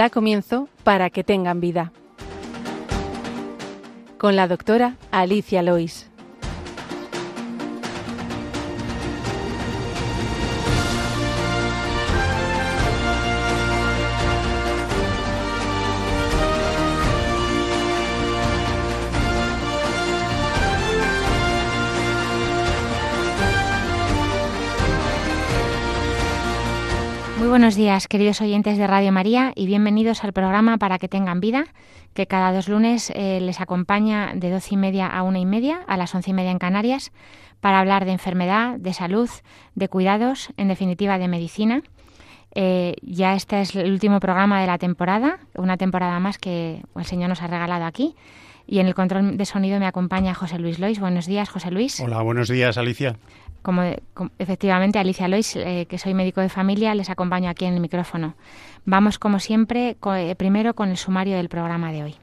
da comienzo para que tengan vida. Con la doctora Alicia Lois. buenos días, queridos oyentes de Radio María, y bienvenidos al programa Para que tengan vida, que cada dos lunes eh, les acompaña de doce y media a una y media, a las once y media en Canarias, para hablar de enfermedad, de salud, de cuidados, en definitiva de medicina. Eh, ya este es el último programa de la temporada, una temporada más que el Señor nos ha regalado aquí. Y en el control de sonido me acompaña José Luis Lois. Buenos días, José Luis. Hola, buenos días, Alicia como, efectivamente Alicia Lois, eh, que soy médico de familia, les acompaño aquí en el micrófono. Vamos como siempre eh, primero con el sumario del programa de hoy.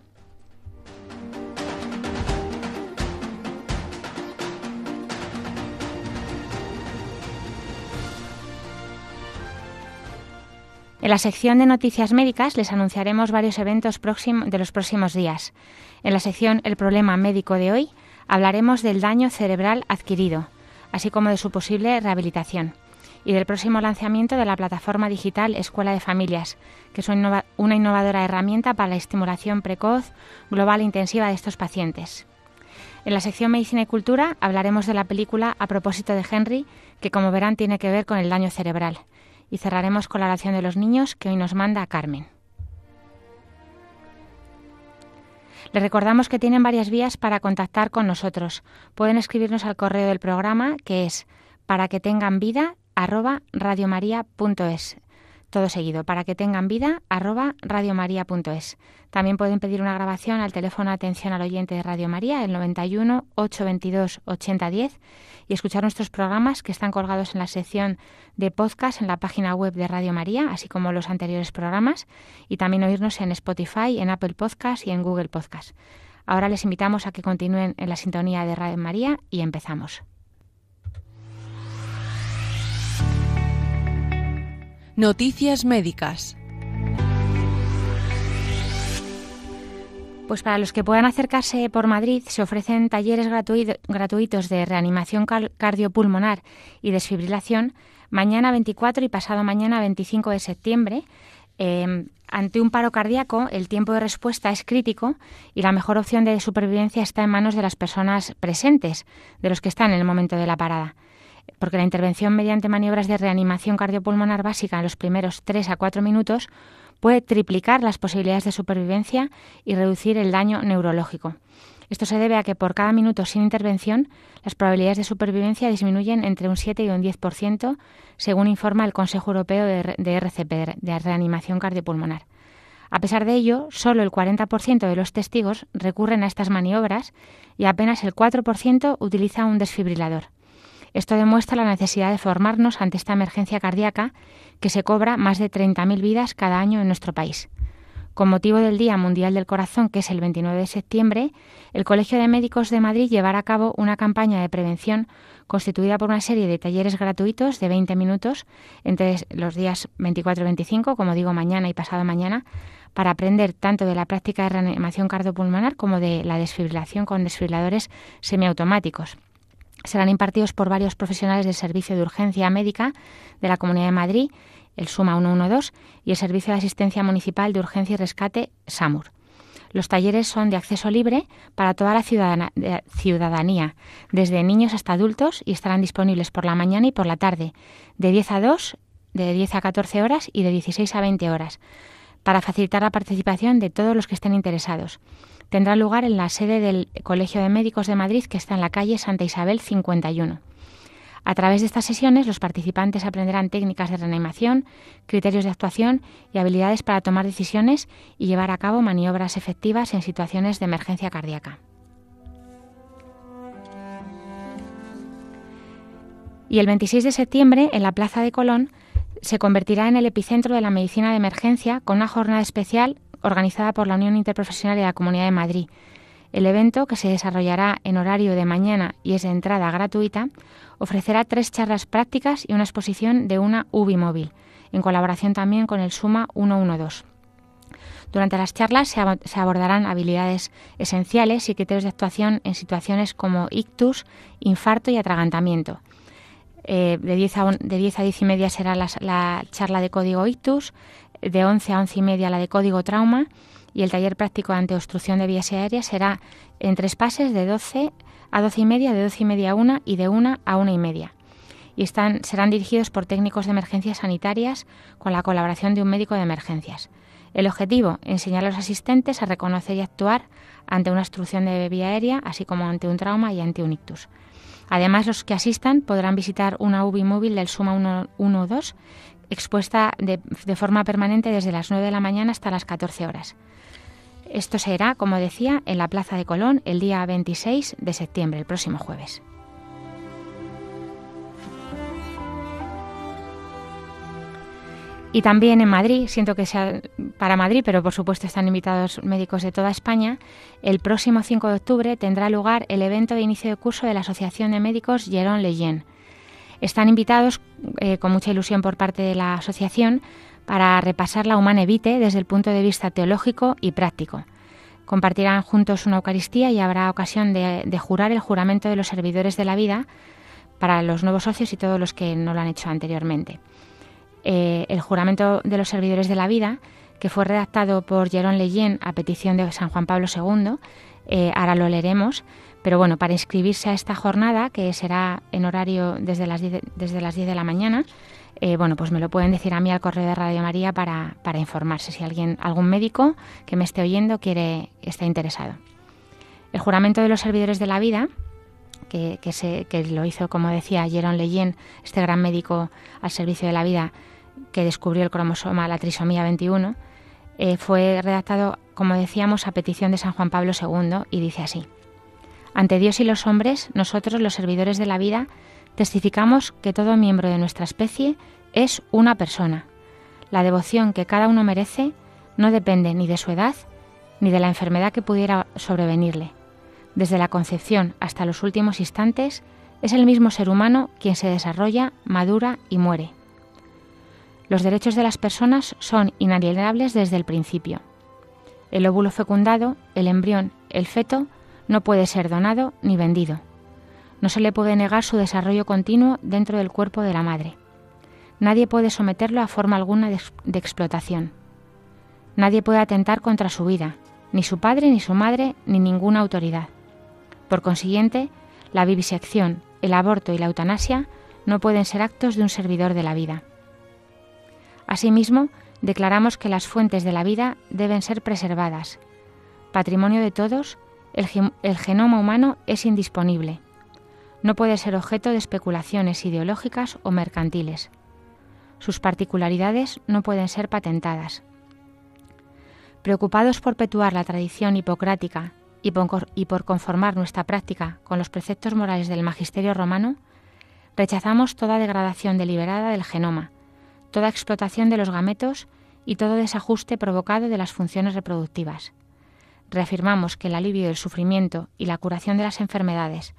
En la sección de noticias médicas les anunciaremos varios eventos de los próximos días. En la sección El problema médico de hoy hablaremos del daño cerebral adquirido así como de su posible rehabilitación y del próximo lanzamiento de la plataforma digital Escuela de Familias, que es una innovadora herramienta para la estimulación precoz, global e intensiva de estos pacientes. En la sección Medicina y Cultura hablaremos de la película A propósito de Henry, que como verán tiene que ver con el daño cerebral. Y cerraremos con la oración de los niños que hoy nos manda Carmen. Les recordamos que tienen varias vías para contactar con nosotros. Pueden escribirnos al correo del programa que es para que tengan vida arroba todo seguido, para que tengan vida, arroba radiomaria.es. También pueden pedir una grabación al teléfono Atención al Oyente de Radio María, el 91 822 8010, y escuchar nuestros programas que están colgados en la sección de podcast en la página web de Radio María, así como los anteriores programas, y también oírnos en Spotify, en Apple Podcast y en Google Podcast. Ahora les invitamos a que continúen en la sintonía de Radio María y empezamos. Noticias médicas. Pues para los que puedan acercarse por Madrid se ofrecen talleres gratuitos de reanimación cardiopulmonar y desfibrilación mañana 24 y pasado mañana 25 de septiembre. Em, ante un paro cardíaco, el tiempo de respuesta es crítico y la mejor opción de supervivencia está en manos de las personas presentes, de los que están en el momento de la parada porque la intervención mediante maniobras de reanimación cardiopulmonar básica en los primeros 3 a 4 minutos puede triplicar las posibilidades de supervivencia y reducir el daño neurológico. Esto se debe a que por cada minuto sin intervención las probabilidades de supervivencia disminuyen entre un 7 y un 10%, según informa el Consejo Europeo de RCP, de reanimación cardiopulmonar. A pesar de ello, solo el 40% de los testigos recurren a estas maniobras y apenas el 4% utiliza un desfibrilador. Esto demuestra la necesidad de formarnos ante esta emergencia cardíaca que se cobra más de 30.000 vidas cada año en nuestro país. Con motivo del Día Mundial del Corazón, que es el 29 de septiembre, el Colegio de Médicos de Madrid llevará a cabo una campaña de prevención constituida por una serie de talleres gratuitos de 20 minutos entre los días 24 y 25, como digo, mañana y pasado mañana, para aprender tanto de la práctica de reanimación cardiopulmonar como de la desfibrilación con desfibriladores semiautomáticos serán impartidos por varios profesionales del Servicio de Urgencia Médica de la Comunidad de Madrid, el SUMA 112, y el Servicio de Asistencia Municipal de Urgencia y Rescate, SAMUR. Los talleres son de acceso libre para toda la ciudadanía, desde niños hasta adultos, y estarán disponibles por la mañana y por la tarde, de 10 a 2, de 10 a 14 horas y de 16 a 20 horas, para facilitar la participación de todos los que estén interesados tendrá lugar en la sede del Colegio de Médicos de Madrid, que está en la calle Santa Isabel 51. A través de estas sesiones, los participantes aprenderán técnicas de reanimación, criterios de actuación y habilidades para tomar decisiones y llevar a cabo maniobras efectivas en situaciones de emergencia cardíaca. Y el 26 de septiembre, en la Plaza de Colón, se convertirá en el epicentro de la medicina de emergencia con una jornada especial organizada por la Unión Interprofesional de la Comunidad de Madrid. El evento, que se desarrollará en horario de mañana y es de entrada gratuita, ofrecerá tres charlas prácticas y una exposición de una UBI móvil, en colaboración también con el Suma 112. Durante las charlas se, abordarán habilidades esenciales y criterios de actuación en situaciones como ictus, infarto y atragantamiento. Eh, de, 10 a, de 10 a y media será la, charla de código ictus, de 11 a 11 y media la de código trauma y el taller práctico ante obstrucción de vías aéreas será en tres pases de 12 a 12 y media, de 12 y media a 1 y de 1 a 1 y media. Y están, serán dirigidos por técnicos de emergencias sanitarias con la colaboración de un médico de emergencias. El objetivo, enseñar a los asistentes a reconocer y actuar ante una obstrucción de vía aérea, así como ante un trauma y ante un ictus. Además, los que asistan podrán visitar una UBI móvil del Suma 112 expuesta de, forma permanente desde las 9 de la mañana hasta las 14 horas. Esto será, como decía, en la Plaza de Colón el día 26 de septiembre, el próximo jueves. Y también en Madrid, siento que sea para Madrid, pero por supuesto están invitados médicos de toda España, el próximo 5 de octubre tendrá lugar el evento de inicio de curso de la Asociación de Médicos Jerón Leyen están invitados eh, con mucha ilusión por parte de la asociación para repasar la humana evite desde el punto de vista teológico y práctico. Compartirán juntos una Eucaristía y habrá ocasión de, jurar el juramento de los servidores de la vida para los nuevos socios y todos los que no lo han hecho anteriormente. Eh, el juramento de los servidores de la vida, que fue redactado por Jerón Leyen a petición de San Juan Pablo II, eh, ahora lo leeremos, pero bueno, para inscribirse a esta jornada, que será en horario desde las 10, desde las de la mañana, eh, bueno, pues me lo pueden decir a mí al correo de Radio María para, informarse si alguien, algún médico que me esté oyendo quiere, está interesado. El juramento de los servidores de la vida, que, se, lo hizo, como decía Jerón Leyen, este gran médico al servicio de la vida que descubrió el cromosoma, la trisomía 21, eh, fue redactado, como decíamos, a petición de San Juan Pablo II y dice así. Ante Dios y los hombres, nosotros, los servidores de la vida, testificamos que todo miembro de nuestra especie es una persona. La devoción que cada uno merece no depende ni de su edad ni de la enfermedad que pudiera sobrevenirle. Desde la concepción hasta los últimos instantes, es el mismo ser humano quien se desarrolla, madura y muere. Los derechos de las personas son inalienables desde el principio. El óvulo fecundado, el embrión, el feto no puede ser donado ni vendido. No se le puede negar su desarrollo continuo dentro del cuerpo de la madre. Nadie puede someterlo a forma alguna de, explotación. Nadie puede atentar contra su vida, ni su padre, ni su madre, ni ninguna autoridad. Por consiguiente, la vivisección, el aborto y la eutanasia no pueden ser actos de un servidor de la vida. Asimismo, declaramos que las fuentes de la vida deben ser preservadas, patrimonio de todos el, genoma humano es indisponible. No puede ser objeto de especulaciones ideológicas o mercantiles. Sus particularidades no pueden ser patentadas. Preocupados por perpetuar la tradición hipocrática y por conformar nuestra práctica con los preceptos morales del magisterio romano, rechazamos toda degradación deliberada del genoma, toda explotación de los gametos y todo desajuste provocado de las funciones reproductivas reafirmamos que el alivio del sufrimiento y la curación de las enfermedades,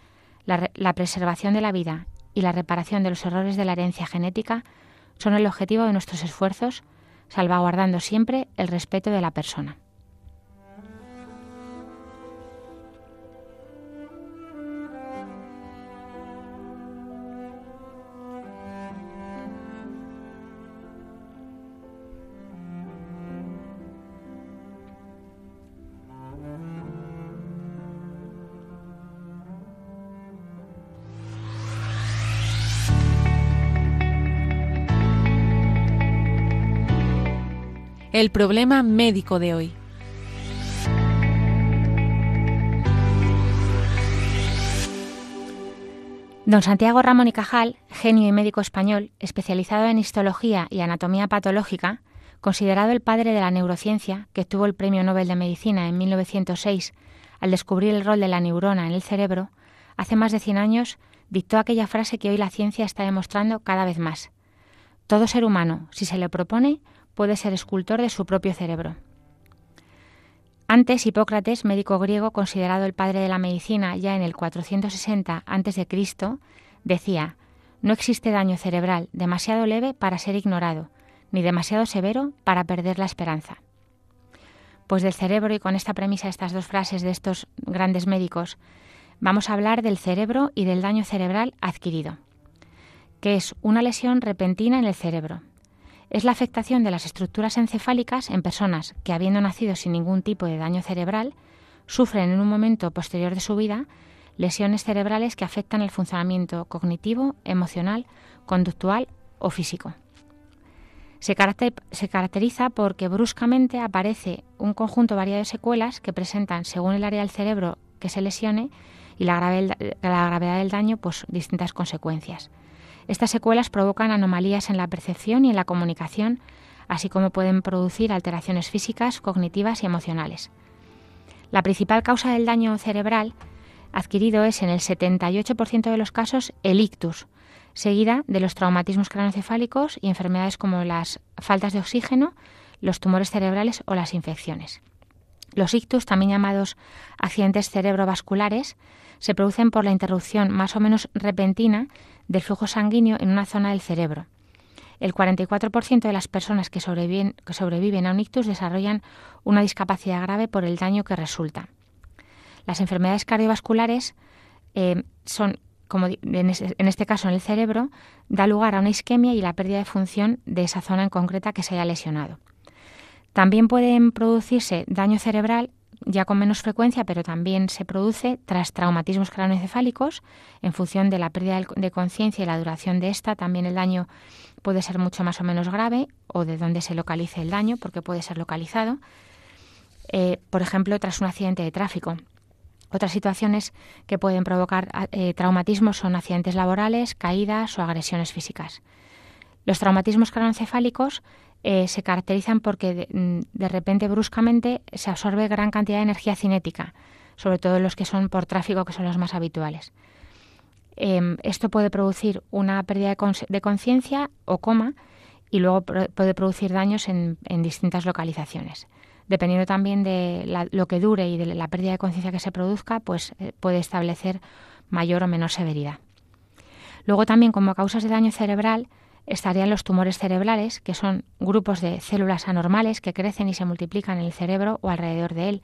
la, preservación de la vida y la reparación de los errores de la herencia genética son el objetivo de nuestros esfuerzos, salvaguardando siempre el respeto de la persona. el problema médico de hoy. Don Santiago Ramón y Cajal, genio y médico español, especializado en histología y anatomía patológica, considerado el padre de la neurociencia, que obtuvo el Premio Nobel de Medicina en 1906 al descubrir el rol de la neurona en el cerebro, hace más de 100 años dictó aquella frase que hoy la ciencia está demostrando cada vez más. Todo ser humano, si se le propone, puede ser escultor de su propio cerebro. Antes, Hipócrates, médico griego considerado el padre de la medicina ya en el 460 a.C., decía, no existe daño cerebral demasiado leve para ser ignorado, ni demasiado severo para perder la esperanza. Pues del cerebro, y con esta premisa, estas dos frases de estos grandes médicos, vamos a hablar del cerebro y del daño cerebral adquirido, que es una lesión repentina en el cerebro, es la afectación de las estructuras encefálicas en personas que, habiendo nacido sin ningún tipo de daño cerebral, sufren en un momento posterior de su vida lesiones cerebrales que afectan el funcionamiento cognitivo, emocional, conductual o físico. Se, caracteriza porque bruscamente aparece un conjunto variado de secuelas que presentan, según el área del cerebro que se lesione y la, gravedad del daño, pues distintas consecuencias. Estas secuelas provocan anomalías en la percepción y en la comunicación, así como pueden producir alteraciones físicas, cognitivas y emocionales. La principal causa del daño cerebral adquirido es en el 78% de los casos el ictus, seguida de los traumatismos cranocefálicos y enfermedades como las faltas de oxígeno, los tumores cerebrales o las infecciones. Los ictus, también llamados accidentes cerebrovasculares, se producen por la interrupción más o menos repentina del flujo sanguíneo en una zona del cerebro. El 44% de las personas que sobreviven, a un ictus desarrollan una discapacidad grave por el daño que resulta. Las enfermedades cardiovasculares eh, son, como en, en este caso en el cerebro, da lugar a una isquemia y la pérdida de función de esa zona en concreta que se haya lesionado. También pueden producirse daño cerebral ya con menos frecuencia, pero también se produce tras traumatismos craneoencefálicos, en función de la pérdida de conciencia y la duración de esta, también el daño puede ser mucho más o menos grave o de dónde se localice el daño, porque puede ser localizado, eh, por ejemplo, tras un accidente de tráfico. Otras situaciones que pueden provocar ah, eh, traumatismos son accidentes laborales, caídas o agresiones físicas. Los traumatismos craneoencefálicos eh, se caracterizan porque mm, de, repente, bruscamente, se absorbe gran cantidad de energía cinética, sobre todo los que son por tráfico, que son los más habituales. Em, esto puede producir una pérdida de conciencia o coma y luego puede producir daños en, distintas localizaciones. Dependiendo también de lo que dure y de la pérdida de conciencia que se produzca, pues eh, puede establecer mayor o menor severidad. Luego también como causas de daño cerebral estarían los tumores cerebrales, que son grupos de células anormales que crecen y se multiplican en el cerebro o alrededor de él,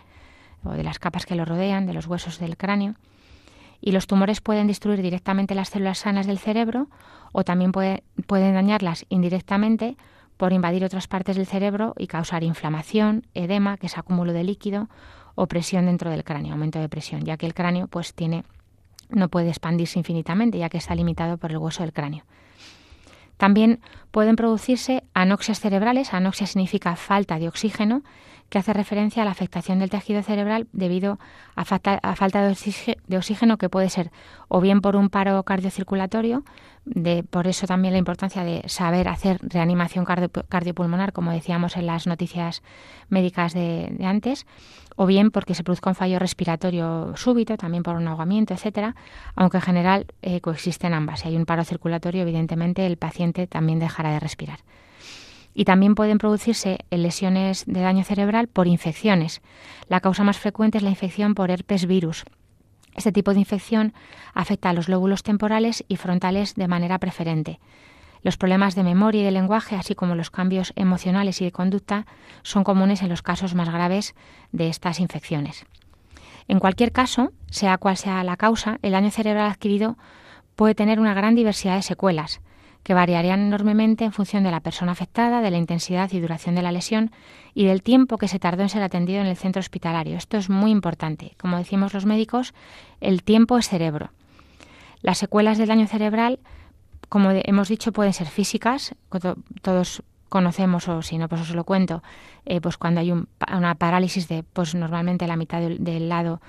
o de las capas que lo rodean, de los huesos del cráneo. Y los tumores pueden destruir directamente las células sanas del cerebro o también pueden dañarlas indirectamente por invadir otras partes del cerebro y causar inflamación, edema, que es acúmulo de líquido, o presión dentro del cráneo, aumento de presión, ya que el cráneo pues tiene no puede expandirse infinitamente, ya que está limitado por el hueso del cráneo. También pueden producirse anoxias cerebrales. Anoxia significa falta de oxígeno que hace referencia a la afectación del tejido cerebral debido a, falta, de, oxígeno, que puede ser o bien por un paro cardiocirculatorio, de, por eso también la importancia de saber hacer reanimación cardiopulmonar, como decíamos en las noticias médicas de, antes, o bien porque se produzca un fallo respiratorio súbito, también por un ahogamiento, etcétera, aunque en general eh, coexisten ambas. Si hay un paro circulatorio, evidentemente el paciente también dejará de respirar y también pueden producirse lesiones de daño cerebral por infecciones. La causa más frecuente es la infección por herpes virus. Este tipo de infección afecta a los lóbulos temporales y frontales de manera preferente. Los problemas de memoria y de lenguaje, así como los cambios emocionales y de conducta, son comunes en los casos más graves de estas infecciones. En cualquier caso, sea cual sea la causa, el daño cerebral adquirido puede tener una gran diversidad de secuelas que variarían enormemente en función de la persona afectada, de la intensidad y duración de la lesión y del tiempo que se tardó en ser atendido en el centro hospitalario. Esto es muy importante. Como decimos los médicos, el tiempo es cerebro. Las secuelas del daño cerebral, como hemos dicho, pueden ser físicas, todos conocemos o si no, pues os lo cuento, eh, pues cuando hay una parálisis de, pues normalmente la mitad del, lado,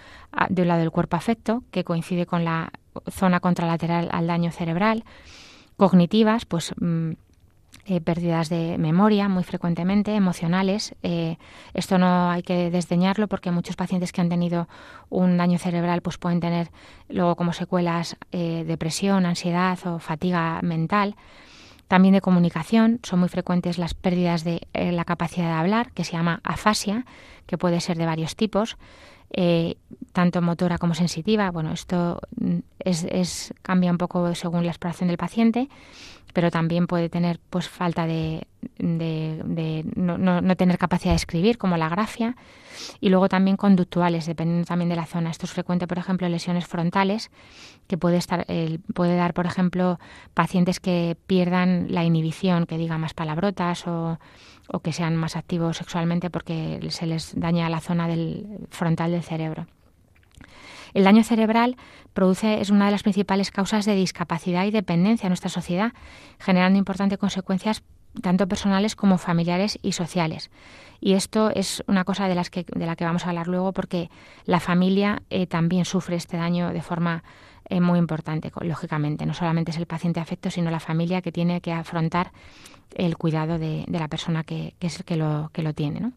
lado del cuerpo afecto, que coincide con la zona contralateral al daño cerebral, cognitivas, pues mm, eh, pérdidas de memoria muy frecuentemente, emocionales. Eh, esto no hay que desdeñarlo porque muchos pacientes que han tenido un daño cerebral pues pueden tener luego como secuelas eh, depresión, ansiedad o fatiga mental. También de comunicación, son muy frecuentes las pérdidas de la capacidad de hablar, que se llama afasia, que puede ser de varios tipos eh, tanto motora como sensitiva. Bueno, esto mm, es, cambia un poco según la exploración del paciente, pero también puede tener pues falta de, no, no, no, tener capacidad de escribir, como la grafia, y luego también conductuales, dependiendo también de la zona. Esto es frecuente, por ejemplo, lesiones frontales, que puede, estar, puede dar, por ejemplo, pacientes que pierdan la inhibición, que digan más palabrotas o o que sean más activos sexualmente porque se les daña la zona del frontal del cerebro. El daño cerebral produce, es una de las principales causas de discapacidad y dependencia en nuestra sociedad, generando importantes consecuencias tanto personales como familiares y sociales. Y esto es una cosa de, las que, de la que vamos a hablar luego porque la familia eh, también sufre este daño de forma es muy importante, lógicamente. No solamente es el paciente afecto, sino la familia que tiene que afrontar el cuidado de, la persona que, es el que lo, que lo tiene. ¿no?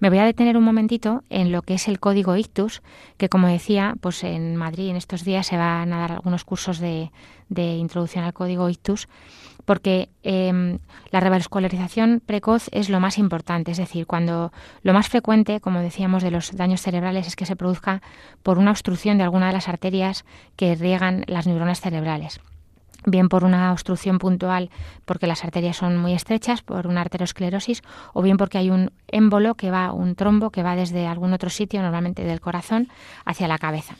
Me voy a detener un momentito en lo que es el código ictus, que como decía, pues en Madrid en estos días se van a dar algunos cursos de, de introducción al código ictus porque em, la revascularización precoz es lo más importante, es decir, cuando lo más frecuente, como decíamos, de los daños cerebrales es que se produzca por una obstrucción de alguna de las arterias que riegan las neuronas cerebrales bien por una obstrucción puntual porque las arterias son muy estrechas, por una arteriosclerosis, o bien porque hay un émbolo que va, un trombo que va desde algún otro sitio, normalmente del corazón, hacia la cabeza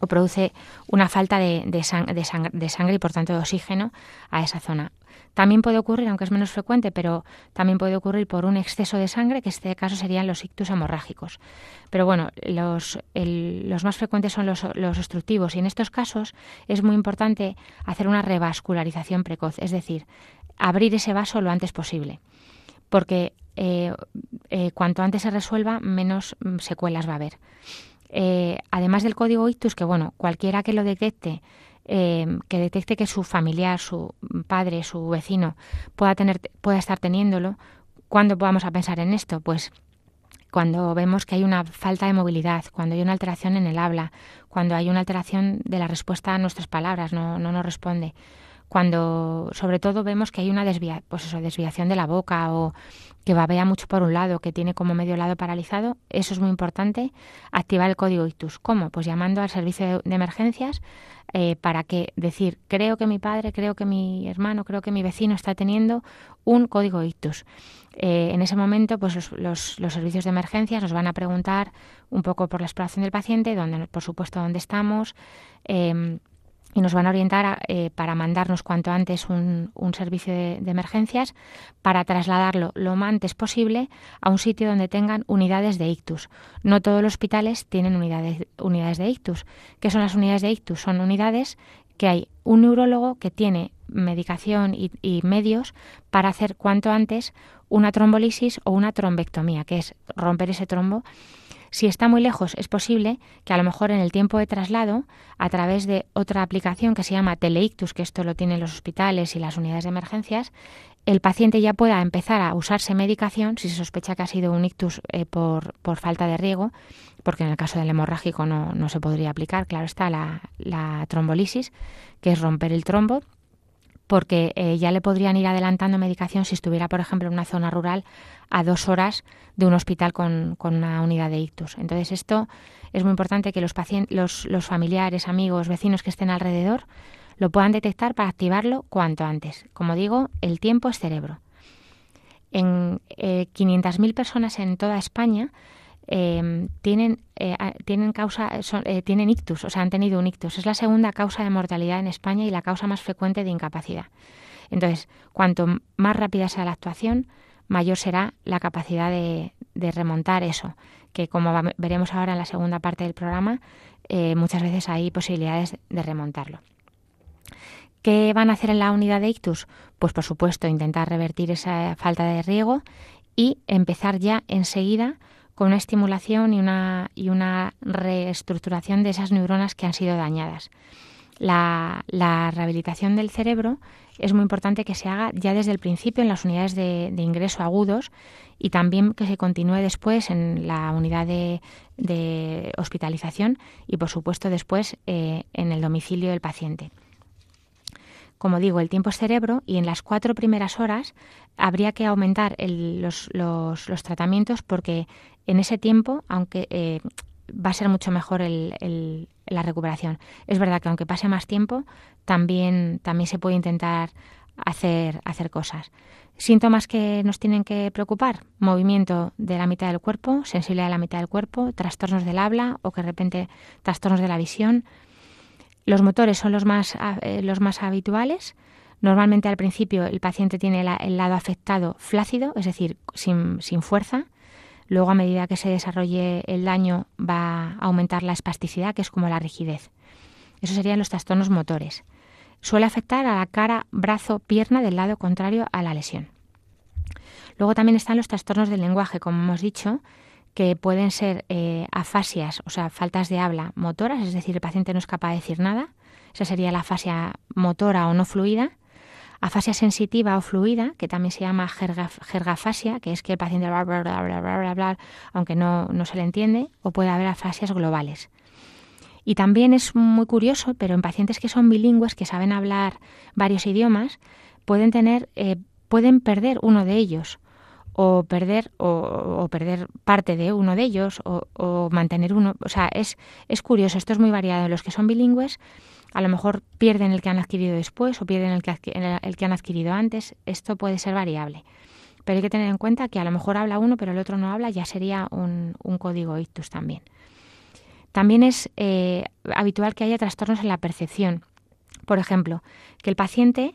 o produce una falta de, de, sangre y por tanto de oxígeno a esa zona. También puede ocurrir, aunque es menos frecuente, pero también puede ocurrir por un exceso de sangre, que en este caso serían los ictus hemorrágicos. Pero bueno, los, más frecuentes son los, obstructivos y en estos casos es muy importante hacer una revascularización precoz, es decir, abrir ese vaso lo antes posible, porque eh, eh, cuanto antes se resuelva, menos mm, secuelas va a haber. Eh, además del código ictus, que bueno, cualquiera que lo detecte, eh, que detecte que su familiar, su padre, su vecino pueda, tener, pueda estar teniéndolo, ¿cuándo vamos a pensar en esto? Pues cuando vemos que hay una falta de movilidad, cuando hay una alteración en el habla, cuando hay una alteración de la respuesta a nuestras palabras, no, no nos responde, cuando sobre todo vemos que hay una pues desviación de la boca o que babea mucho por un lado, que tiene como medio lado paralizado, eso es muy importante, activar el código ICTUS. ¿Cómo? Pues llamando al servicio de, emergencias eh, para que decir, creo que mi padre, creo que mi hermano, creo que mi vecino está teniendo un código ICTUS. Eh, en ese momento, pues los, servicios de emergencias nos van a preguntar un poco por la exploración del paciente, donde, por supuesto dónde estamos, em, y nos van a orientar eh, para mandarnos cuanto antes un, servicio de, emergencias para trasladarlo lo más antes posible a un sitio donde tengan unidades de ictus. No todos los hospitales tienen unidades, unidades de ictus. ¿Qué son las unidades de ictus? Son unidades que hay un neurólogo que tiene medicación y, y medios para hacer cuanto antes una trombolisis o una trombectomía, que es romper ese trombo si está muy lejos, es posible que a lo mejor en el tiempo de traslado, a través de otra aplicación que se llama Teleictus, que esto lo tienen los hospitales y las unidades de emergencias, el paciente ya pueda empezar a usarse medicación si se sospecha que ha sido un ictus eh, por, falta de riego, porque en el caso del hemorrágico no, se podría aplicar, claro está, la, la trombolisis, que es romper el trombo porque eh, ya le podrían ir adelantando medicación si estuviera, por ejemplo, en una zona rural a dos horas de un hospital con, una unidad de ictus. Entonces, esto es muy importante que los, pacientes, los, familiares, amigos, vecinos que estén alrededor lo puedan detectar para activarlo cuanto antes. Como digo, el tiempo es cerebro. En 500.000 eh, personas en toda España Em, tienen, eh, tienen, causa, eh, tienen ictus, o sea, han tenido un ictus. Es la segunda causa de mortalidad en España y la causa más frecuente de incapacidad. Entonces, cuanto más rápida sea la actuación, mayor será la capacidad de, remontar eso, que como veremos ahora en la segunda parte del programa, eh, muchas veces hay posibilidades de remontarlo. ¿Qué van a hacer en la unidad de ictus? Pues por supuesto, intentar revertir esa falta de riego y empezar ya enseguida con una estimulación y una, y una reestructuración de esas neuronas que han sido dañadas. La, rehabilitación del cerebro es muy importante que se haga ya desde el principio en las unidades de, ingreso agudos y también que se continúe después en la unidad de, hospitalización y, por supuesto, después eh, en el domicilio del paciente como digo, el tiempo cerebro y en las cuatro primeras horas habría que aumentar los, tratamientos porque en ese tiempo, aunque eh, va a ser mucho mejor la recuperación. Es verdad que aunque pase más tiempo, también, también se puede intentar hacer, hacer cosas. Síntomas que nos tienen que preocupar, movimiento de la mitad del cuerpo, sensibilidad de la mitad del cuerpo, trastornos del habla o que de repente trastornos de la visión, los motores son los más, eh, los más habituales. Normalmente al principio el paciente tiene el lado afectado flácido, es decir, sin, sin fuerza. Luego a medida que se desarrolle el daño va a aumentar la espasticidad, que es como la rigidez. Eso serían los trastornos motores. Suele afectar a la cara, brazo, pierna del lado contrario a la lesión. Luego también están los trastornos del lenguaje, como hemos dicho, que pueden ser eh, afasias, o sea, faltas de habla motoras, es decir, el paciente no es capaz de decir nada. Esa sería la afasia motora o no fluida. Afasia sensitiva o fluida, que también se llama jergafasia, que es que el paciente bla, bla, bla, aunque no, no se le entiende, o puede haber afasias globales. Y también es muy curioso, pero en pacientes que son bilingües, que saben hablar varios idiomas, pueden tener, eh, pueden perder uno de ellos o perder o, perder parte de uno de ellos o, mantener uno. O sea, es, curioso, esto es muy variado. Los que son bilingües a lo mejor pierden el que han adquirido después o pierden el que, han adquirido antes. Esto puede ser variable. Pero hay que tener en cuenta que a lo mejor habla uno pero el otro no habla, ya sería un, código ictus también. También es eh, habitual que haya trastornos en la percepción. Por ejemplo, que el paciente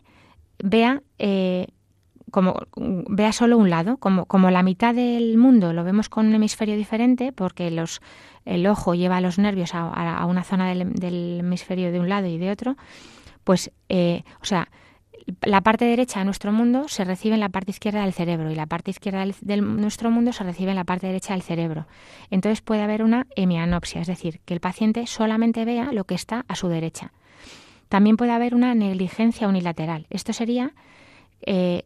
vea eh, como vea solo un lado, como, como la mitad del mundo lo vemos con un hemisferio diferente, porque los, el ojo lleva los nervios a, una zona del, hemisferio de un lado y de otro, pues, eh, o sea, la parte derecha de nuestro mundo se recibe en la parte izquierda del cerebro y la parte izquierda del, de nuestro mundo se recibe en la parte derecha del cerebro. Entonces puede haber una hemianopsia, es decir, que el paciente solamente vea lo que está a su derecha. También puede haber una negligencia unilateral. Esto sería eh,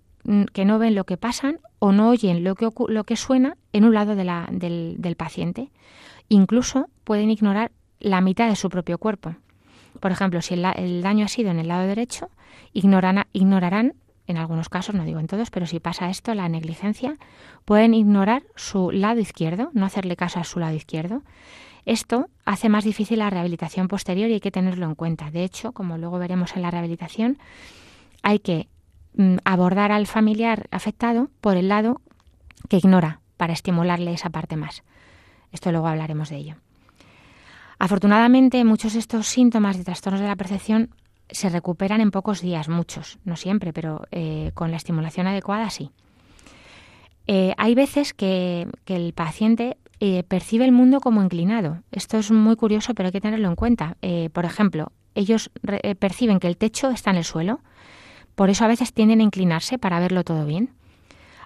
que no ven lo que pasan o no oyen lo que, lo que suena en un lado de la, del, paciente. Incluso pueden ignorar la mitad de su propio cuerpo. Por ejemplo, si el, daño ha sido en el lado derecho, ignorarán, en algunos casos, no digo en todos, pero si pasa esto, la negligencia, pueden ignorar su lado izquierdo, no hacerle caso a su lado izquierdo. Esto hace más difícil la rehabilitación posterior y hay que tenerlo en cuenta. De hecho, como luego veremos en la rehabilitación, hay que Mm, abordar al familiar afectado por el lado que ignora para estimularle esa parte más. Esto luego hablaremos de ello. Afortunadamente, muchos de estos síntomas de trastornos de la percepción se recuperan en pocos días, muchos, no siempre, pero eh, con la estimulación adecuada sí. Eh, hay veces que, el paciente eh, percibe el mundo como inclinado. Esto es muy curioso, pero hay que tenerlo en cuenta. por ejemplo, ellos perciben que el techo está en el suelo, por eso a veces tienden a inclinarse para verlo todo bien.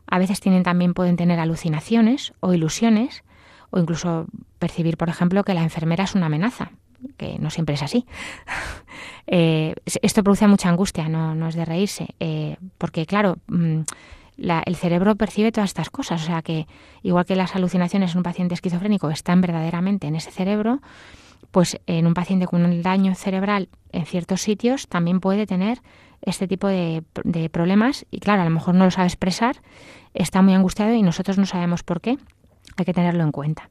A veces tienen, también pueden tener alucinaciones o ilusiones o incluso percibir, por ejemplo, que la enfermera es una amenaza, que no siempre es así. Eh, esto produce mucha angustia, no, no es de reírse, eh, porque claro, mm, el cerebro percibe todas estas cosas, o sea que igual que las alucinaciones en un paciente esquizofrénico están verdaderamente en ese cerebro, pues en un paciente con un daño cerebral en ciertos sitios también puede tener este tipo de, problemas y claro, a lo mejor no lo sabe expresar, está muy angustiado y nosotros no sabemos por qué, hay que tenerlo en cuenta.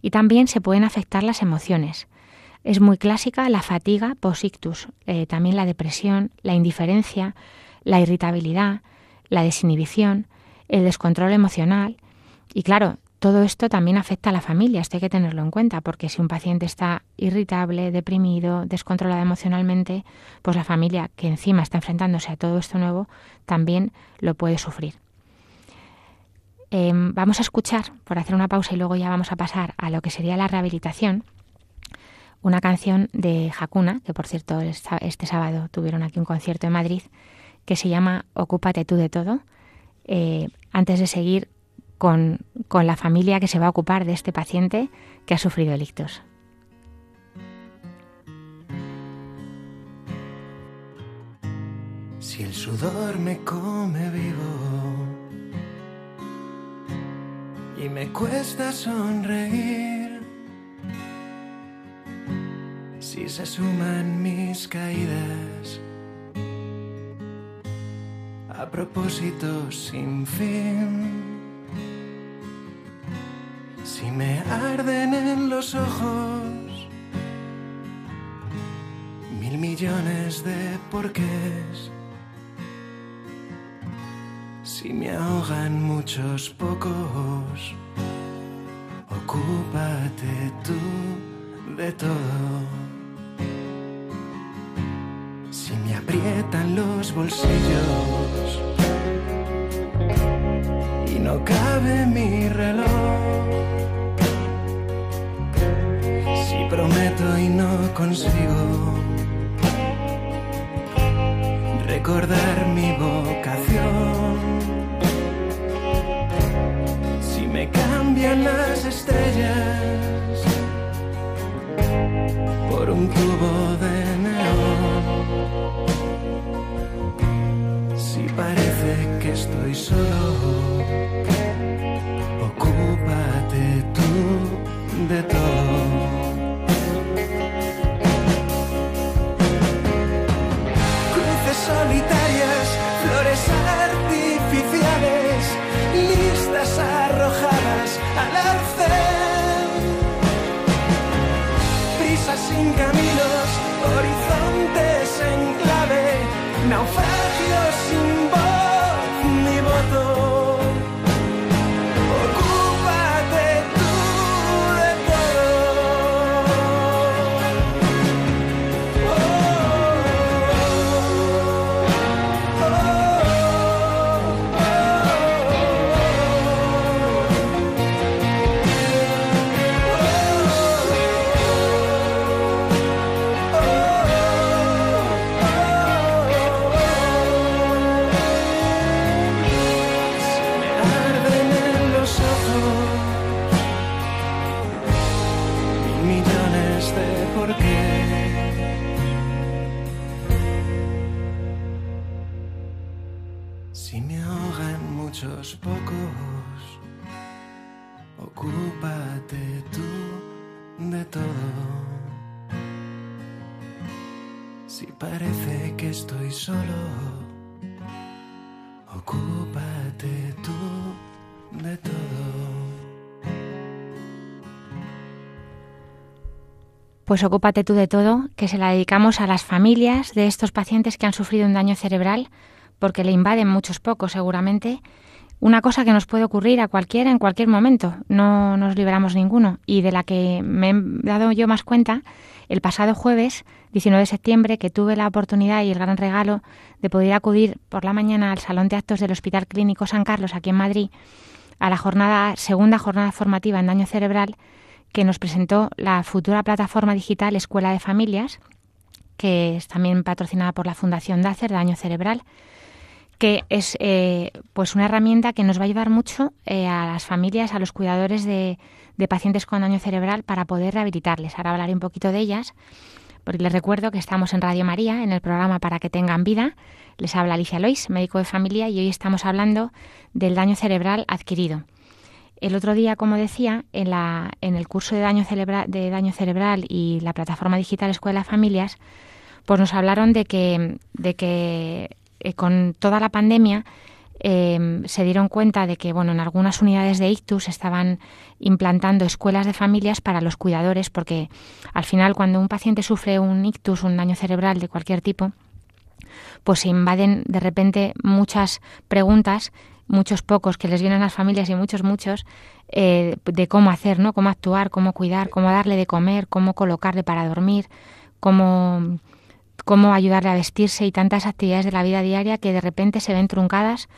Y también se pueden afectar las emociones. Es muy clásica la fatiga post eh, también la depresión, la indiferencia, la irritabilidad, la desinhibición, el descontrol emocional. Y claro, todo esto también afecta a la familia, esto hay que tenerlo en cuenta, porque si un paciente está irritable, deprimido, descontrolado emocionalmente, pues la familia que encima está enfrentándose a todo esto nuevo también lo puede sufrir. Em, vamos a escuchar, por hacer una pausa y luego ya vamos a pasar a lo que sería la rehabilitación, una canción de Hakuna, que por cierto este sábado tuvieron aquí un concierto en Madrid, que se llama Ocúpate tú de todo. Eh, antes de seguir, con, la familia que se va a ocupar de este paciente que ha sufrido elictos. Si el sudor me come vivo y me cuesta sonreír, si se suman mis caídas a propósito sin fin si me arden en los ojos mil millones de porqués, si me ahogan muchos pocos, ocúpate tú de todo. Si me aprietan los bolsillos no cabe mi reloj. Si prometo y no consigo recordar mi vocación. Si me cambian las estrellas por un cubo de neón. Parece que estoy solo. Ocúpate tú de todo. Cruces solitarias, flores artificiales, listas arrojadas al arce Prisas sin caminos, horizontes en clave, naufragios sin Si me ahogan muchos pocos, ocúpate tú de todo. Si parece que estoy solo pues ocúpate tú de todo, que se la dedicamos a las familias de estos pacientes que han sufrido un daño cerebral, porque le invaden muchos pocos seguramente. Una cosa que nos puede ocurrir a cualquiera en cualquier momento, no nos liberamos ninguno, y de la que me he dado yo más cuenta el pasado jueves, 19 de septiembre, que tuve la oportunidad y el gran regalo de poder acudir por la mañana al Salón de Actos del Hospital Clínico San Carlos, aquí en Madrid, a la jornada, segunda jornada formativa en daño cerebral, que nos presentó la futura plataforma digital Escuela de Familias, que es también patrocinada por la Fundación DACER, Daño Cerebral, que es eh, pues una herramienta que nos va a ayudar mucho eh, a las familias, a los cuidadores de, de, pacientes con daño cerebral para poder rehabilitarles. Ahora hablaré un poquito de ellas, porque les recuerdo que estamos en Radio María, en el programa Para que tengan vida. Les habla Alicia Lois, médico de familia, y hoy estamos hablando del daño cerebral adquirido. El otro día, como decía, en, la, en el curso de daño, de daño cerebral y la plataforma digital Escuela Familias, pues nos hablaron de que, de que eh, con toda la pandemia em, se dieron cuenta de que bueno, en algunas unidades de ictus estaban implantando escuelas de familias para los cuidadores, porque al final cuando un paciente sufre un ictus, un daño cerebral de cualquier tipo, pues se invaden de repente muchas preguntas muchos pocos que les vienen a las familias y muchos, muchos, eh, de cómo hacer, ¿no? Cómo actuar, cómo cuidar, cómo darle de comer, cómo colocarle para dormir, cómo, cómo ayudarle a vestirse y tantas actividades de la vida diaria que de repente se ven truncadas,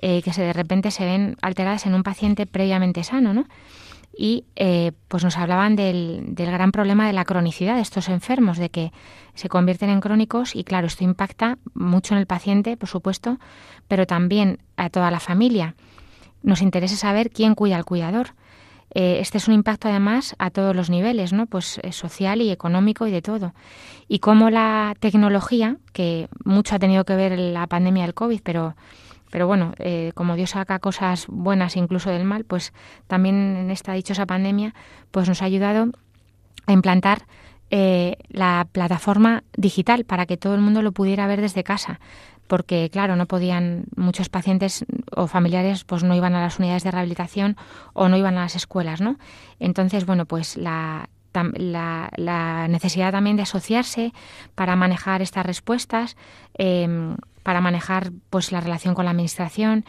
eh, que se, de repente se ven alteradas en un paciente previamente sano, ¿no? y eh, pues nos hablaban del, del, gran problema de la cronicidad de estos enfermos, de que se convierten en crónicos y claro, esto impacta mucho en el paciente, por supuesto, pero también a toda la familia. Nos interesa saber quién cuida al cuidador. Eh, este es un impacto además a todos los niveles, ¿no? Pues eh, social y económico y de todo. Y cómo la tecnología, que mucho ha tenido que ver la pandemia del COVID, pero pero bueno, eh, como Dios saca cosas buenas incluso del mal, pues también en esta dichosa pandemia pues nos ha ayudado a implantar eh, la plataforma digital para que todo el mundo lo pudiera ver desde casa porque claro no podían muchos pacientes o familiares pues no iban a las unidades de rehabilitación o no iban a las escuelas no entonces bueno pues la, necesidad también de asociarse para manejar estas respuestas em, para manejar pues la relación con la administración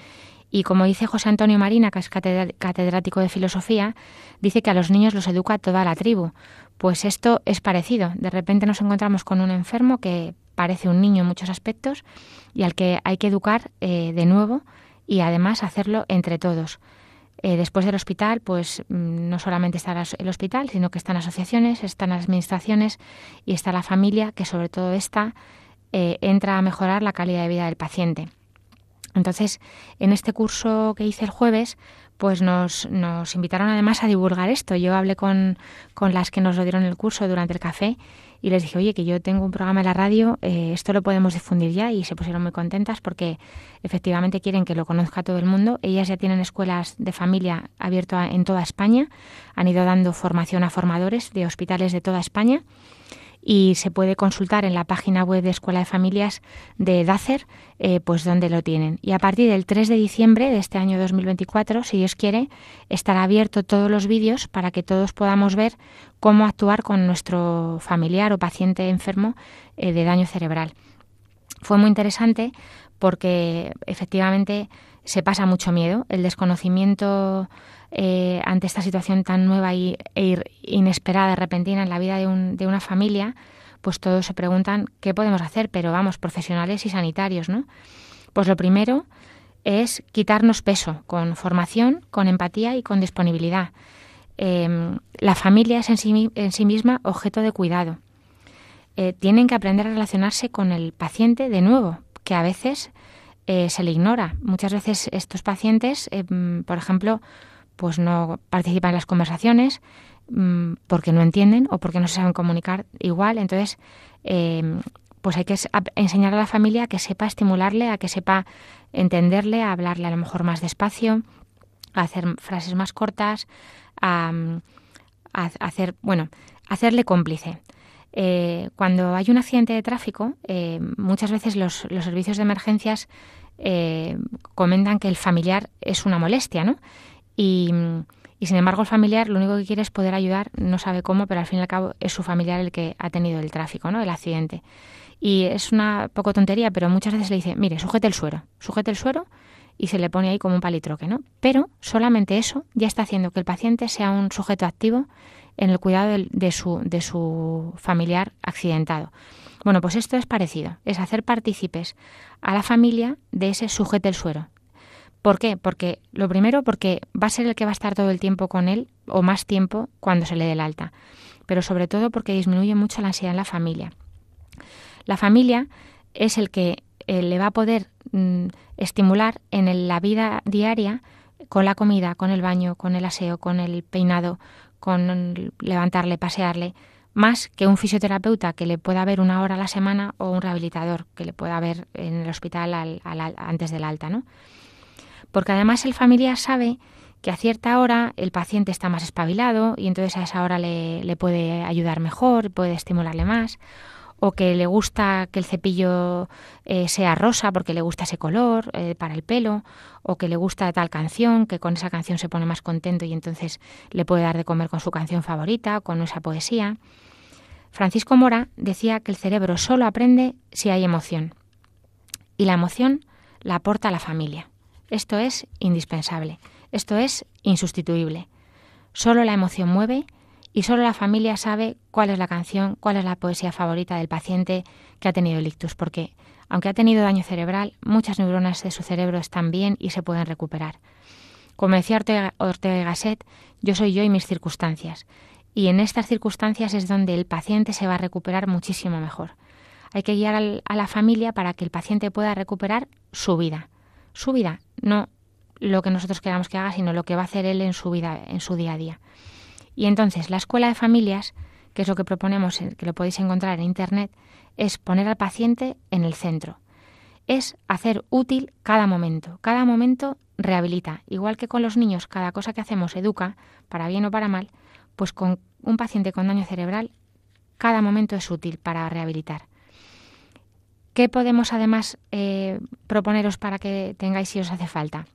y como dice José Antonio Marina, que es catedrático de filosofía, dice que a los niños los educa toda la tribu. Pues esto es parecido. De repente nos encontramos con un enfermo que parece un niño en muchos aspectos y al que hay que educar eh, de nuevo y además hacerlo entre todos. Eh, después del hospital, pues mm, no solamente está el hospital, sino que están asociaciones, están las administraciones y está la familia, que sobre todo está... Eh, entra a mejorar la calidad de vida del paciente. Entonces, en este curso que hice el jueves, pues nos, nos invitaron además a divulgar esto. Yo hablé con, con, las que nos lo dieron el curso durante el café y les dije, oye, que yo tengo un programa en la radio, eh, esto lo podemos difundir ya y se pusieron muy contentas porque efectivamente quieren que lo conozca todo el mundo. Ellas ya tienen escuelas de familia abiertas en toda España, han ido dando formación a formadores de hospitales de toda España y se puede consultar en la página web de Escuela de Familias de DACER, eh, pues donde lo tienen. Y a partir del 3 de diciembre de este año 2024, si Dios quiere, estará abierto todos los vídeos para que todos podamos ver cómo actuar con nuestro familiar o paciente enfermo eh, de daño cerebral. Fue muy interesante porque efectivamente se pasa mucho miedo. El desconocimiento eh, ante esta situación tan nueva y, e inesperada, repentina en la vida de, una familia, pues todos se preguntan qué podemos hacer, pero vamos, profesionales y sanitarios, ¿no? Pues lo primero es quitarnos peso con formación, con empatía y con disponibilidad. Em, la familia es en sí, misma objeto de cuidado. Eh, tienen que aprender a relacionarse con el paciente de nuevo, que a veces eh, se le ignora. Muchas veces estos pacientes, em, por ejemplo, pues no participan en las conversaciones mm, porque no entienden o porque no se saben comunicar igual. Entonces, em, pues hay que enseñar a la familia a que sepa estimularle, a que sepa entenderle, a hablarle a lo mejor más despacio, a hacer frases más cortas, a, mm, hacer, bueno, hacerle cómplice. Eh, cuando hay un accidente de tráfico, eh, muchas veces los, los, servicios de emergencias eh, comentan que el familiar es una molestia, ¿no? Y, sin embargo el familiar lo único que quiere es poder ayudar, no sabe cómo, pero al fin y al cabo es su familiar el que ha tenido el tráfico, ¿no? el accidente. Y es una poco tontería, pero muchas veces le dice, mire, sujete el suero, sujete el suero y se le pone ahí como un palitroque, ¿no? Pero solamente eso ya está haciendo que el paciente sea un sujeto activo en el cuidado de, su, de su familiar accidentado. Bueno, pues esto es parecido, es hacer partícipes a la familia de ese sujete el suero, ¿Por qué? Porque lo primero, porque va a ser el que va a estar todo el tiempo con él o más tiempo cuando se le dé el alta, pero sobre todo porque disminuye mucho la ansiedad en la familia. La familia es el que eh, le va a poder mm, estimular en la vida diaria con la comida, con el baño, con el aseo, con el peinado, con levantarle, pasearle, más que un fisioterapeuta que le pueda ver una hora a la semana o un rehabilitador que le pueda ver en el hospital antes del alta, ¿no? porque además el familiar sabe que a cierta hora el paciente está más espabilado y entonces a esa hora le, puede ayudar mejor, puede estimularle más, o que le gusta que el cepillo eh, sea rosa porque le gusta ese color eh, para el pelo, o que le gusta tal canción, que con esa canción se pone más contento y entonces le puede dar de comer con su canción favorita, con esa poesía. Francisco Mora decía que el cerebro solo aprende si hay emoción, y la emoción la aporta la familia. Esto es indispensable, esto es insustituible. Solo la emoción mueve y solo la familia sabe cuál es la canción, cuál es la poesía favorita del paciente que ha tenido el ictus, porque aunque ha tenido daño cerebral, muchas neuronas de su cerebro están bien y se pueden recuperar. Como decía Ortega, y Gasset, yo soy yo y mis circunstancias. Y en estas circunstancias es donde el paciente se va a recuperar muchísimo mejor. Hay que guiar a la familia para que el paciente pueda recuperar su vida. Su vida no lo que nosotros queramos que haga, sino lo que va a hacer él en su vida, en su día a día. Y entonces la escuela de familias, que es lo que proponemos, que lo podéis encontrar en Internet, es poner al paciente en el centro. Es hacer útil cada momento. Cada momento rehabilita. Igual que con los niños, cada cosa que hacemos educa, para bien o para mal, pues con un paciente con daño cerebral, cada momento es útil para rehabilitar. ¿Qué podemos además eh, proponeros para que tengáis si os hace falta?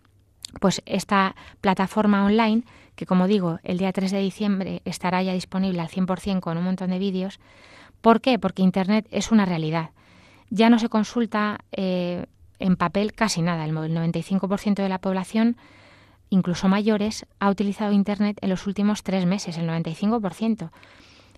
Pues esta plataforma online, que como digo, el día 3 de diciembre estará ya disponible al 100% con un montón de vídeos. ¿Por qué? Porque Internet es una realidad. Ya no se consulta eh, en papel casi nada. El 95% de la población, incluso mayores, ha utilizado Internet en los últimos tres meses, el 95%.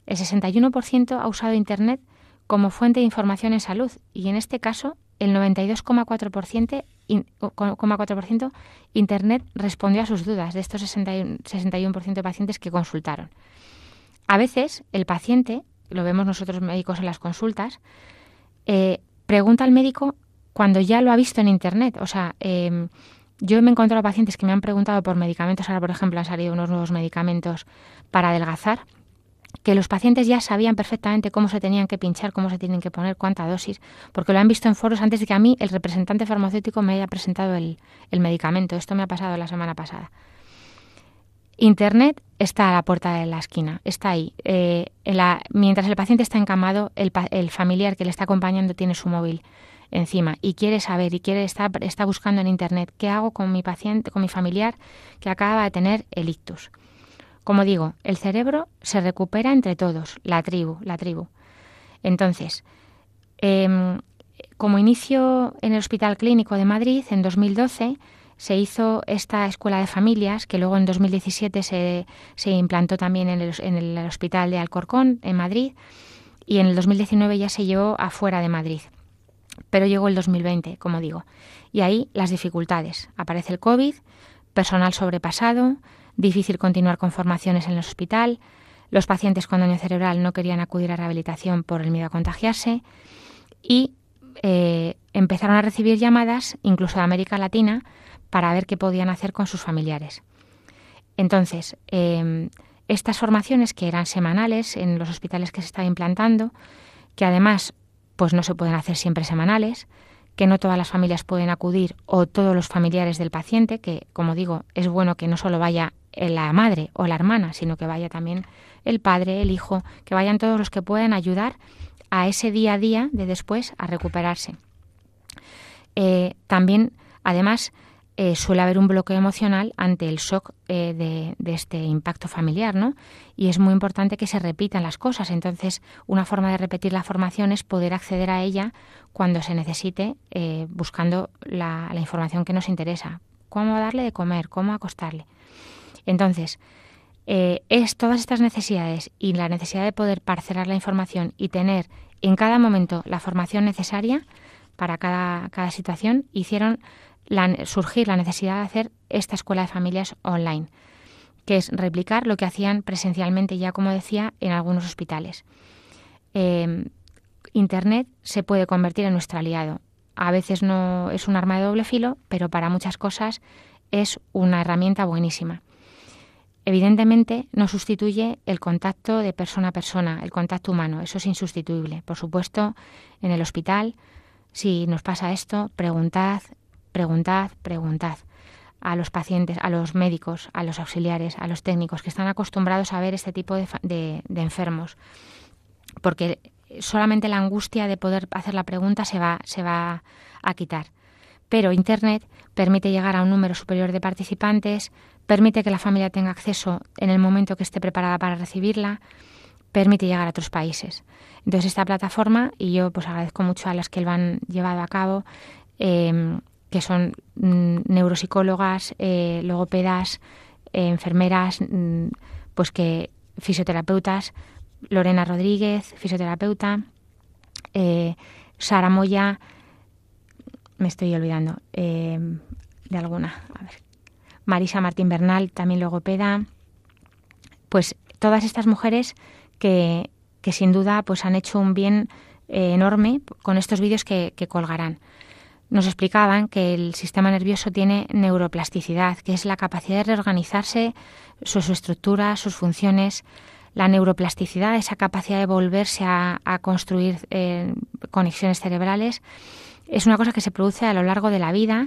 El 61% ha usado Internet como fuente de información en salud y en este caso el 92,4% Internet respondió a sus dudas de estos 61%, de pacientes que consultaron. A veces el paciente, lo vemos nosotros médicos en las consultas, eh, pregunta al médico cuando ya lo ha visto en Internet. O sea, em, yo me he encontrado pacientes que me han preguntado por medicamentos, ahora por ejemplo han salido unos nuevos medicamentos para adelgazar que los pacientes ya sabían perfectamente cómo se tenían que pinchar, cómo se tienen que poner, cuánta dosis, porque lo han visto en foros antes de que a mí el representante farmacéutico me haya presentado el, medicamento. Esto me ha pasado la semana pasada. Internet está a la puerta de la esquina, está ahí. Eh, mientras el paciente está encamado, el, el, familiar que le está acompañando tiene su móvil encima y quiere saber y quiere estar está buscando en internet qué hago con mi paciente, con mi familiar que acaba de tener el ictus. Como digo, el cerebro se recupera entre todos, la tribu, la tribu. Entonces, em, como inicio en el Hospital Clínico de Madrid, en 2012, se hizo esta escuela de familias, que luego en 2017 se, se implantó también en el, en el Hospital de Alcorcón, en Madrid, y en el 2019 ya se llevó afuera de Madrid. Pero llegó el 2020, como digo, y ahí las dificultades. Aparece el COVID, personal sobrepasado, difícil continuar con formaciones en el hospital, los pacientes con daño cerebral no querían acudir a rehabilitación por el miedo a contagiarse y eh, empezaron a recibir llamadas, incluso de América Latina, para ver qué podían hacer con sus familiares. Entonces, em, estas formaciones que eran semanales en los hospitales que se estaba implantando, que además pues no se pueden hacer siempre semanales, que no todas las familias pueden acudir o todos los familiares del paciente, que como digo, es bueno que no solo vaya la madre o la hermana, sino que vaya también el padre, el hijo, que vayan todos los que puedan ayudar a ese día a día de después a recuperarse. Eh, también, además, eh, suele haber un bloqueo emocional ante el shock eh, de, este impacto familiar, ¿no? Y es muy importante que se repitan las cosas. Entonces, una forma de repetir la formación es poder acceder a ella cuando se necesite, buscando la, información que nos interesa. Cómo darle de comer, cómo acostarle. Entonces, eh, es todas estas necesidades y la necesidad de poder parcelar la información y tener en cada momento la formación necesaria para cada, situación hicieron surgir la necesidad de hacer esta escuela de familias online, que es replicar lo que hacían presencialmente, ya como decía, en algunos hospitales. Em, Internet se puede convertir en nuestro aliado. A veces no es un arma de doble filo, pero para muchas cosas es una herramienta buenísima. Evidentemente, no sustituye el contacto de persona a persona, el contacto humano, eso es insustituible. Por supuesto, en el hospital, si nos pasa esto, preguntad, preguntad, preguntad a los pacientes, a los médicos, a los auxiliares, a los técnicos que están acostumbrados a ver este tipo de, enfermos, porque solamente la angustia de poder hacer la pregunta se va, se va a quitar. Pero Internet permite llegar a un número superior de participantes, permite que la familia tenga acceso en el momento que esté preparada para recibirla, permite llegar a otros países. Entonces esta plataforma, y yo pues agradezco mucho a las que lo han llevado a cabo, em, que son mm, neuropsicólogas, eh, logopedas, eh, enfermeras, mm, pues que fisioterapeutas, Lorena Rodríguez, fisioterapeuta, eh, Sara Moya, me estoy olvidando em, de alguna, a ver, Marisa Martín Bernal, también logopeda. Pues todas estas mujeres que, sin duda pues han hecho un bien eh, enorme con estos vídeos que, colgarán. Nos explicaban que el sistema nervioso tiene neuroplasticidad, que es la capacidad de reorganizarse su estructura, sus funciones, la neuroplasticidad, esa capacidad de volverse a, construir eh, conexiones cerebrales, es una cosa que se produce a lo largo de la vida,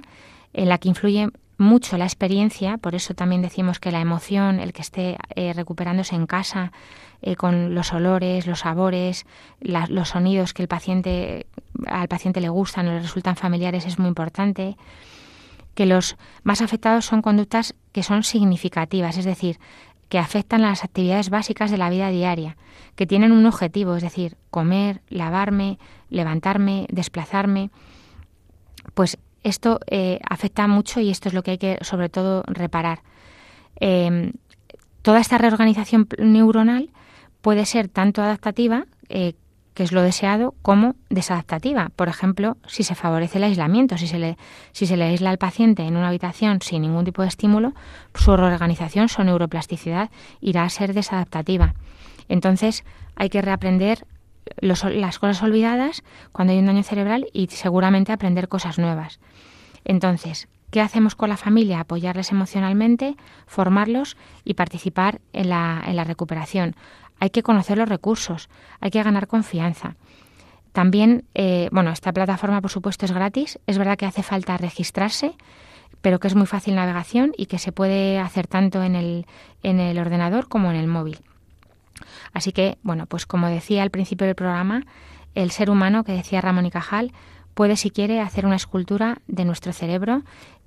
en la que influye mucho la experiencia, por eso también decimos que la emoción, el que esté eh, recuperándose en casa, eh, con los olores, los sabores, los sonidos que el paciente, al paciente le gustan o le resultan familiares, es muy importante. Que los más afectados son conductas que son significativas, es decir, que afectan las actividades básicas de la vida diaria, que tienen un objetivo, es decir, comer, lavarme, levantarme, desplazarme pues esto eh, afecta mucho y esto es lo que hay que sobre todo reparar. Em, toda esta reorganización neuronal puede ser tanto adaptativa, eh, que es lo deseado, como desadaptativa. Por ejemplo, si se favorece el aislamiento, si se, le, si se le aísla al paciente en una habitación sin ningún tipo de estímulo, su reorganización, su neuroplasticidad irá a ser desadaptativa. Entonces, hay que reaprender las cosas olvidadas cuando hay un daño cerebral y seguramente aprender cosas nuevas. Entonces, ¿qué hacemos con la familia? Apoyarles emocionalmente, formarlos y participar en la, recuperación. Hay que conocer los recursos, hay que ganar confianza. También, eh, bueno, esta plataforma por supuesto es gratis, es verdad que hace falta registrarse, pero que es muy fácil navegación y que se puede hacer tanto en el, en el ordenador como en el móvil. Así que, bueno, pues como decía al principio del programa, el ser humano que decía Ramón y Cajal puede, si quiere, hacer una escultura de nuestro cerebro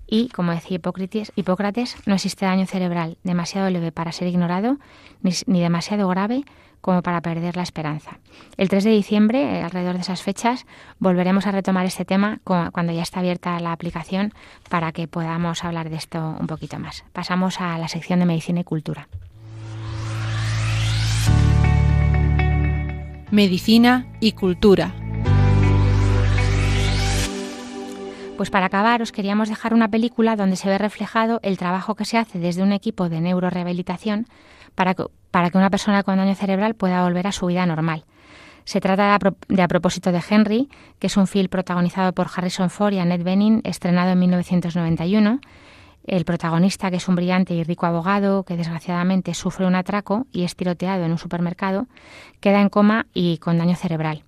y, como decía Hipócrates, no existe daño cerebral demasiado leve para ser ignorado ni, ni, demasiado grave como para perder la esperanza. El 3 de diciembre, eh, alrededor de esas fechas, volveremos a retomar este tema cuando ya está abierta la aplicación para que podamos hablar de esto un poquito más. Pasamos a la sección de Medicina y Cultura. Medicina y Cultura. Pues para acabar os queríamos dejar una película donde se ve reflejado el trabajo que se hace desde un equipo de neurorehabilitación para que, para que una persona con daño cerebral pueda volver a su vida normal. Se trata de A propósito de Henry, que es un film protagonizado por Harrison Ford y Annette Bening, estrenado en 1991. El protagonista, que es un brillante y rico abogado que desgraciadamente sufre un atraco y es tiroteado en un supermercado, queda en coma y con daño cerebral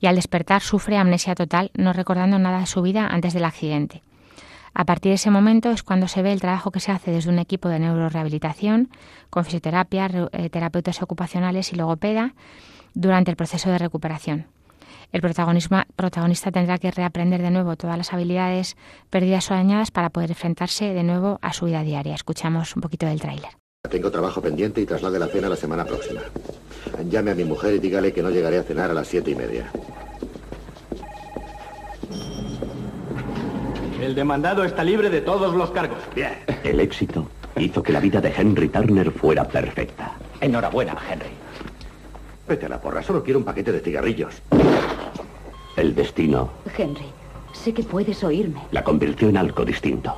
y al despertar sufre amnesia total, no recordando nada de su vida antes del accidente. A partir de ese momento es cuando se ve el trabajo que se hace desde un equipo de neurorehabilitación, con fisioterapia, eh, terapeutas ocupacionales y logopeda durante el proceso de recuperación. El protagonista tendrá que reaprender de nuevo todas las habilidades perdidas o dañadas para poder enfrentarse de nuevo a su vida diaria. Escuchamos un poquito del tráiler. Tengo trabajo pendiente y traslade la cena la semana próxima. Llame a mi mujer y dígale que no llegaré a cenar a las siete y media. El demandado está libre de todos los cargos. Bien. El éxito hizo que la vida de Henry Turner fuera perfecta. Enhorabuena, Henry. Vete a la porra, solo quiero un paquete de cigarrillos. El destino. Henry, sé que puedes oírme. La convirtió en algo distinto.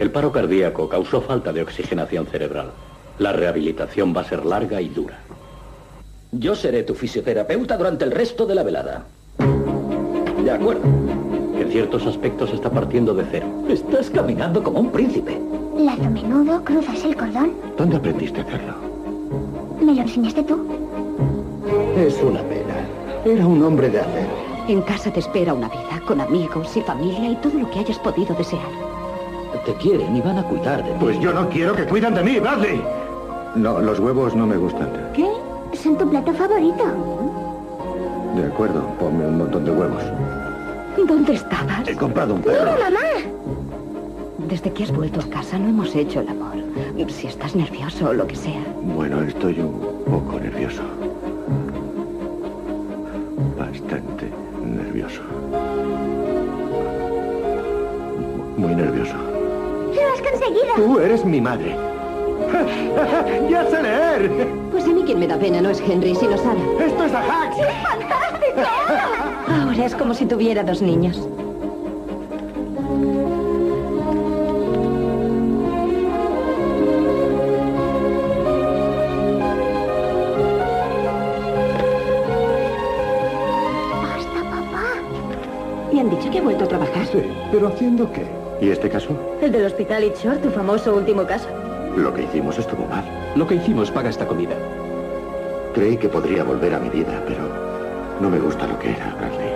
El paro cardíaco causó falta de oxigenación cerebral. La rehabilitación va a ser larga y dura. Yo seré tu fisioterapeuta durante el resto de la velada. De acuerdo. En ciertos aspectos está partiendo de cero. Estás caminando como un príncipe. Lazo menudo, cruzas el cordón. ¿Dónde aprendiste a hacerlo? Me lo enseñaste tú. Es una pena. Era un hombre de hacer. En casa te espera una vida, con amigos y familia y todo lo que hayas podido desear. Te quieren y van a cuidar de Pues yo no quiero que cuidan de mí, Bradley. No, los huevos no me gustan. ¿Qué? Son tu plato favorito. De acuerdo, ponme un montón de huevos. ¿Dónde estabas? He comprado un perro. ¡Mira, mamá! Desde que has vuelto a casa no hemos hecho el amor. Si estás nervioso o lo que sea. Bueno, estoy un poco nervioso. Bastante nervioso. Muy nervioso. Tú eres mi madre. ¡Ya sé leer! Pues a mí quien me da pena no es Henry, sino Sara. ¡Esto es Hacks! ¡Es fantástico! Ahora es como si tuviera dos niños. ¡Basta, papá! Me han dicho que ha vuelto a trabajar? Sí, pero ¿haciendo qué? ¿Y este caso? El del hospital Itchor, tu famoso último caso. Lo que hicimos estuvo mal. Lo que hicimos paga esta comida. Creí que podría volver a mi vida, pero no me gusta lo que era, Bradley.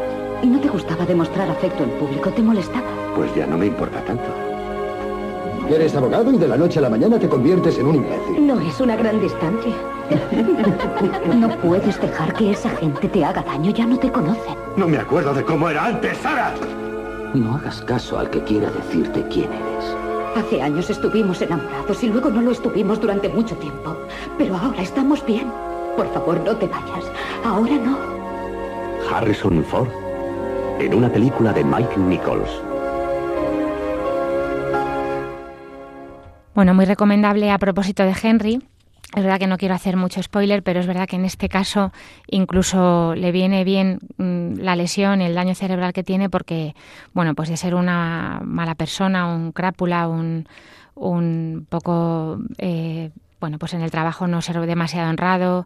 ¿Y no te gustaba demostrar afecto en público? ¿Te molestaba? Pues ya no me importa tanto. Eres abogado y de la noche a la mañana te conviertes en un imbécil. No es una gran distancia. no puedes dejar que esa gente te haga daño, ya no te conocen. No me acuerdo de cómo era antes, Sara. No hagas caso al que quiera decirte quién eres. Hace años estuvimos enamorados y luego no lo estuvimos durante mucho tiempo. Pero ahora estamos bien. Por favor, no te vayas. Ahora no. Harrison Ford en una película de Mike Nichols. Bueno, muy recomendable a propósito de Henry. Es verdad que no quiero hacer mucho spoiler, pero es verdad que en este caso incluso le viene bien mm, la lesión, el daño cerebral que tiene, porque, bueno, pues de ser una mala persona, un crápula, un, un poco, eh, bueno, pues en el trabajo no ser demasiado honrado,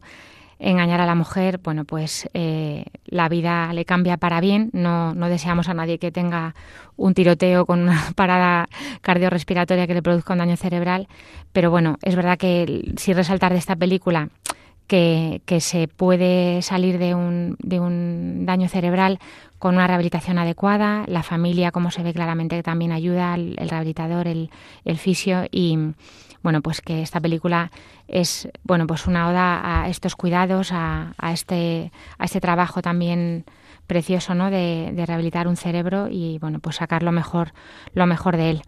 engañar a la mujer, bueno, pues eh, la vida le cambia para bien. No, deseamos a nadie que tenga un tiroteo con una parada cardiorrespiratoria que le produzca un daño cerebral. Pero bueno, es verdad que si resaltar de esta película que, se puede salir de un, de un daño cerebral con una rehabilitación adecuada. La familia, como se ve claramente, también ayuda, el, rehabilitador, el, el fisio y bueno, pues que esta película es, bueno, pues una oda a estos cuidados, a, este, a este trabajo también precioso, ¿no? De, rehabilitar un cerebro y, bueno, pues sacar lo mejor, lo mejor de él.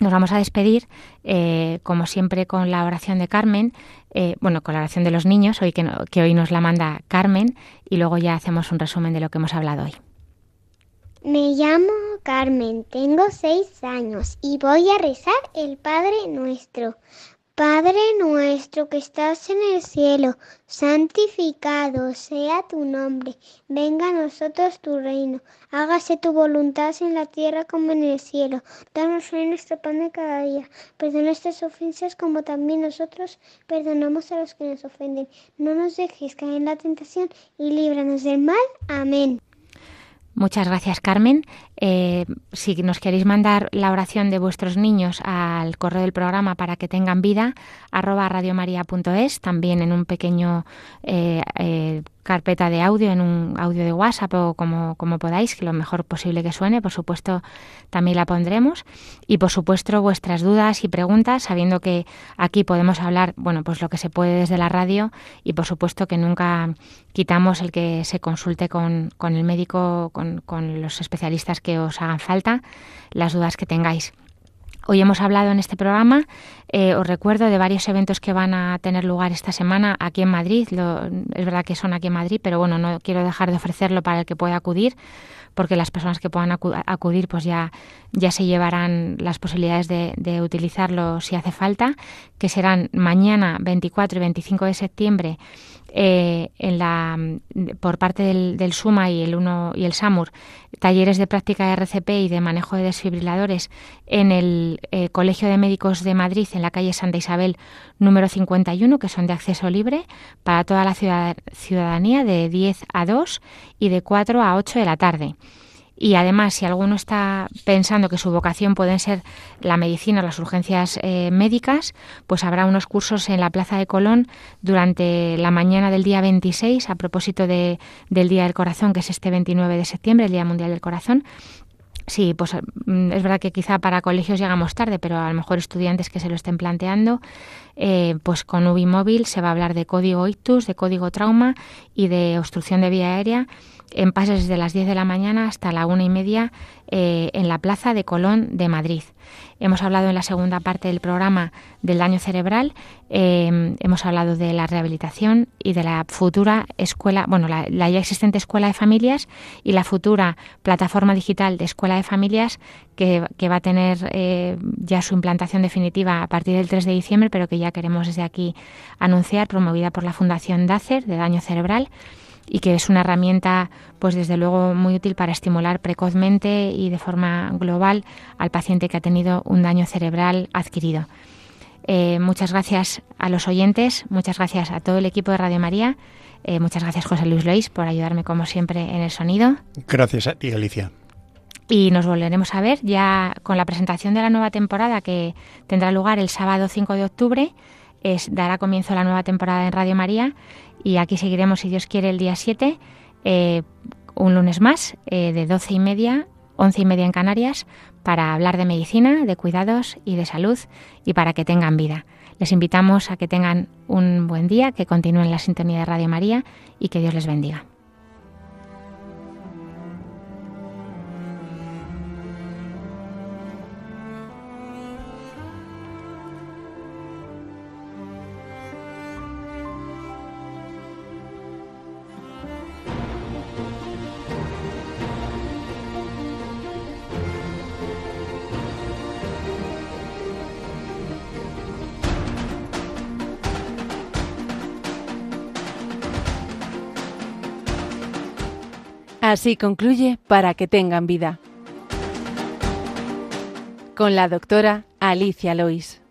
Nos vamos a despedir, eh, como siempre, con la oración de Carmen, eh, bueno, con la oración de los niños, hoy que hoy nos la manda Carmen, y luego ya hacemos un resumen de lo que hemos hablado hoy. Me llamo Carmen, tengo seis años y voy a rezar el Padre Nuestro. Padre nuestro que estás en el cielo, santificado sea tu nombre, venga a nosotros tu reino, hágase tu voluntad en la tierra como en el cielo. Danos hoy nuestro pan de cada día, perdona nuestras ofensas como también nosotros perdonamos a los que nos ofenden. No nos dejes caer en la tentación y líbranos del mal. Amén. Muchas gracias, Carmen. Eh, si nos queréis mandar la oración de vuestros niños al correo del programa para que tengan vida, arroba radiomaria.es, también en un pequeño eh, eh, carpeta de audio en un audio de WhatsApp o como, como podáis, que lo mejor posible que suene, por supuesto también la pondremos. Y por supuesto vuestras dudas y preguntas, sabiendo que aquí podemos hablar, bueno, pues lo que se puede desde la radio y por supuesto que nunca quitamos el que se consulte con, con el médico, con, con los especialistas que os hagan falta, las dudas que tengáis. Hoy hemos hablado en este programa, eh, os recuerdo, de varios eventos que van a tener lugar esta semana aquí en Madrid. es verdad que son aquí en Madrid, pero bueno, no quiero dejar de ofrecerlo para el que pueda acudir, porque las personas que puedan acudir pues ya, ya se llevarán las posibilidades de, de utilizarlo si hace falta, que serán mañana 24 y 25 de septiembre eh, por parte del, SUMA y el, uno, y el SAMUR talleres de práctica de RCP y de manejo de desfibriladores en el eh, Colegio de Médicos de Madrid, en la calle Santa Isabel número 51, que son de acceso libre para toda la ciudadanía de 10 a 2 y de 4 a 8 de la tarde. Y además, si alguno está pensando que su vocación pueden ser la medicina las urgencias eh, médicas, pues habrá unos cursos en la Plaza de Colón durante la mañana del día 26, a propósito de, del Día del Corazón, que es este 29 de septiembre, el Día Mundial del Corazón, Sí, pues mm, es verdad que quizá para colegios llegamos tarde, pero a lo mejor estudiantes que se lo estén planteando, eh, pues con UbiMóvil se va a hablar de código ictus, de código trauma y de obstrucción de vía aérea en pases de las 10 de la mañana hasta la una y media eh, en la Plaza de Colón de Madrid. Hemos hablado en la segunda parte del programa del daño cerebral, eh, hemos hablado de la rehabilitación y de la futura escuela, bueno, la, ya existente escuela de familias y la futura plataforma digital de escuela de familias que, va a tener eh, ya su implantación definitiva a partir del 3 de diciembre, pero que ya queremos desde aquí anunciar, promovida por la Fundación DACER de Daño Cerebral y que es una herramienta, pues desde luego, muy útil para estimular precozmente y de forma global al paciente que ha tenido un daño cerebral adquirido. Eh, muchas gracias a los oyentes, muchas gracias a todo el equipo de Radio María, eh, muchas gracias José Luis Lois por ayudarme como siempre en el sonido. Gracias a ti, Alicia. Y nos volveremos a ver ya con la presentación de la nueva temporada que tendrá lugar el sábado 5 de octubre. Es, dará comienzo la nueva temporada en Radio María y aquí seguiremos, si Dios quiere, el día 7, eh, un lunes más, eh, de 12 y media, 11 y media en Canarias, para hablar de medicina, de cuidados y de salud y para que tengan vida. Les invitamos a que tengan un buen día, que continúen la sintonía de Radio María y que Dios les bendiga. Así concluye Para que tengan vida. Con la doctora Alicia Lois.